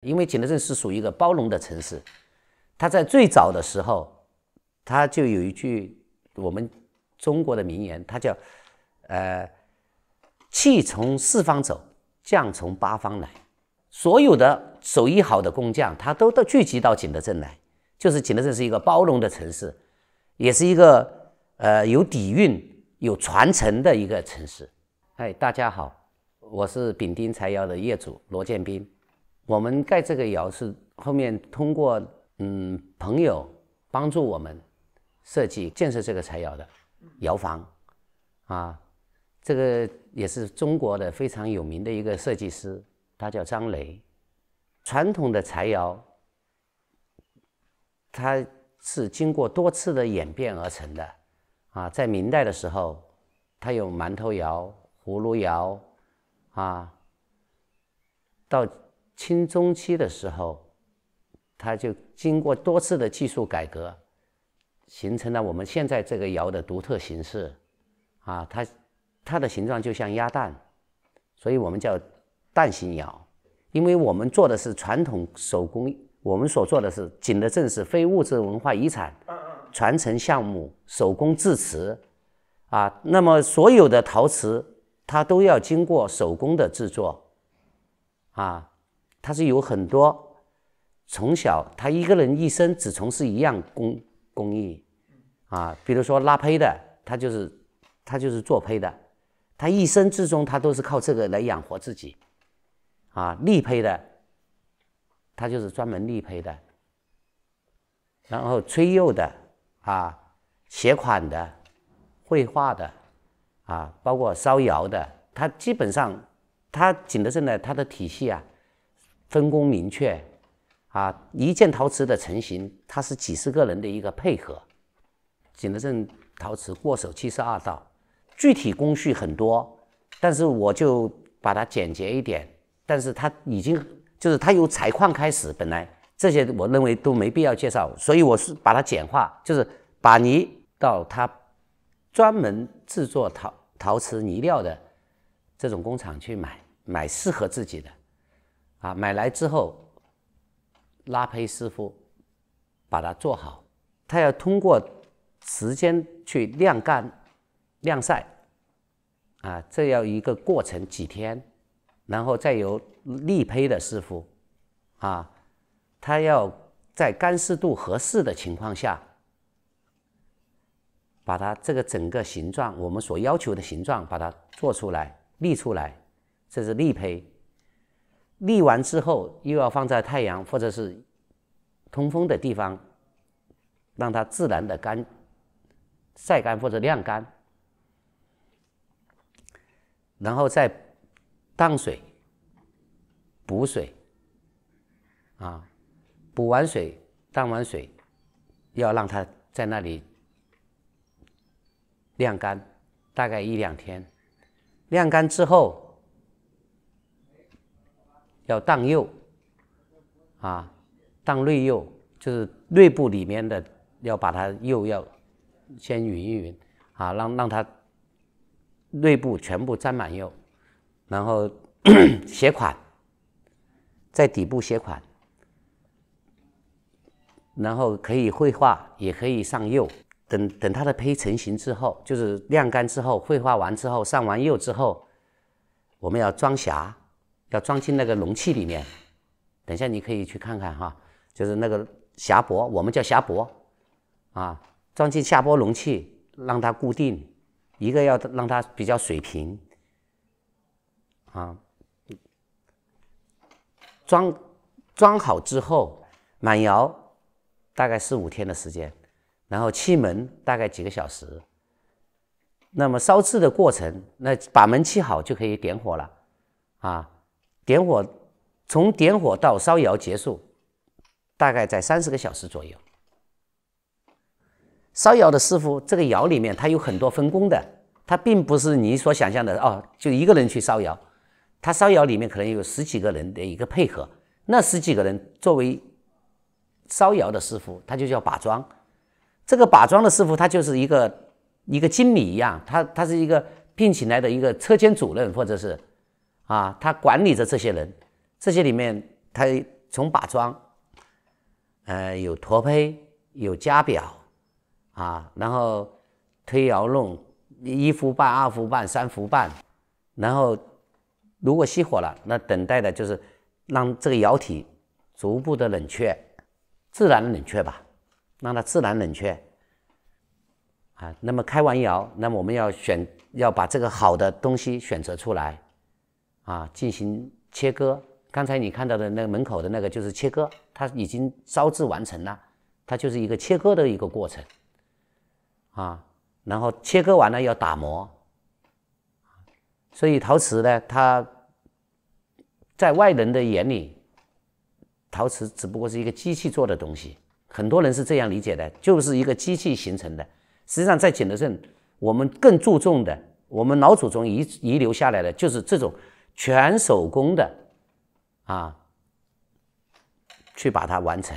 因为景德镇是属于一个包容的城市，它在最早的时候，它就有一句我们中国的名言，它叫“呃，气从四方走，匠从八方来”。所有的手艺好的工匠，他都到聚集到景德镇来，就是景德镇是一个包容的城市，也是一个呃有底蕴、有传承的一个城市。哎，大家好，我是丙丁柴窑的业主罗建斌。我们盖这个窑是后面通过嗯朋友帮助我们设计建设这个柴窑的窑房啊，这个也是中国的非常有名的一个设计师，他叫张雷。传统的柴窑，它是经过多次的演变而成的啊，在明代的时候，它有馒头窑、葫芦窑啊，到。清中期的时候，它就经过多次的技术改革，形成了我们现在这个窑的独特形式。啊，它它的形状就像鸭蛋，所以我们叫蛋形窑。因为我们做的是传统手工，我们所做的是景德镇市非物质文化遗产传承项目手工制瓷。啊，那么所有的陶瓷，它都要经过手工的制作。啊。他是有很多从小，他一个人一生只从事一样工工艺，啊，比如说拉胚的，他就是他就是做胚的，他一生之中他都是靠这个来养活自己，啊，立胚的，他就是专门立胚的，然后吹釉的，啊，写款的，绘画的，啊，包括烧窑的，他基本上，他景德镇的它的体系啊。分工明确，啊，一件陶瓷的成型，它是几十个人的一个配合。景德镇陶瓷过手七十二道，具体工序很多，但是我就把它简洁一点。但是它已经就是它由采矿开始，本来这些我认为都没必要介绍，所以我是把它简化，就是把泥到它专门制作陶陶瓷泥料的这种工厂去买，买适合自己的。啊，买来之后，拉胚师傅把它做好，他要通过时间去晾干、晾晒，啊，这要一个过程几天，然后再由立胚的师傅，啊，他要在干湿度合适的情况下，把它这个整个形状我们所要求的形状把它做出来、立出来，这是立胚。沥完之后，又要放在太阳或者是通风的地方，让它自然的干、晒干或者晾干，然后再荡水、补水。啊，补完水、荡完水，要让它在那里晾干，大概一两天。晾干之后。叫荡釉，啊，荡内釉就是内部里面的，要把它釉要先匀一匀，啊，让让它内部全部沾满釉，然后 斜款，在底部斜款，然后可以绘画，也可以上釉。等等它的胚成型之后，就是晾干之后，绘画完之后，上完釉之后，我们要装匣。要装进那个容器里面，等一下你可以去看看哈，就是那个匣钵，我们叫匣钵，啊，装进下钵容器让它固定，一个要让它比较水平，啊，装装好之后满窑，大概四五天的时间，然后气门大概几个小时，那么烧制的过程，那把门砌好就可以点火了，啊。点火，从点火到烧窑结束，大概在三十个小时左右。烧窑的师傅，这个窑里面他有很多分工的，他并不是你所想象的哦，就一个人去烧窑。他烧窑里面可能有十几个人的一个配合，那十几个人作为烧窑的师傅，他就叫把桩。这个把桩的师傅，他就是一个一个经理一样，他他是一个聘请来的一个车间主任或者是。啊，他管理着这些人，这些里面，他从把桩呃，有驼胚，有夹表，啊，然后推摇弄一扶半、二扶半、三扶半，然后如果熄火了，那等待的就是让这个窑体逐步的冷却，自然冷却吧，让它自然冷却。啊，那么开完窑，那么我们要选，要把这个好的东西选择出来。啊，进行切割。刚才你看到的那个门口的那个就是切割，它已经烧制完成了，它就是一个切割的一个过程。啊，然后切割完了要打磨，所以陶瓷呢，它在外人的眼里，陶瓷只不过是一个机器做的东西，很多人是这样理解的，就是一个机器形成的。实际上，在景德镇，我们更注重的，我们老祖宗遗遗留下来的就是这种。全手工的，啊，去把它完成。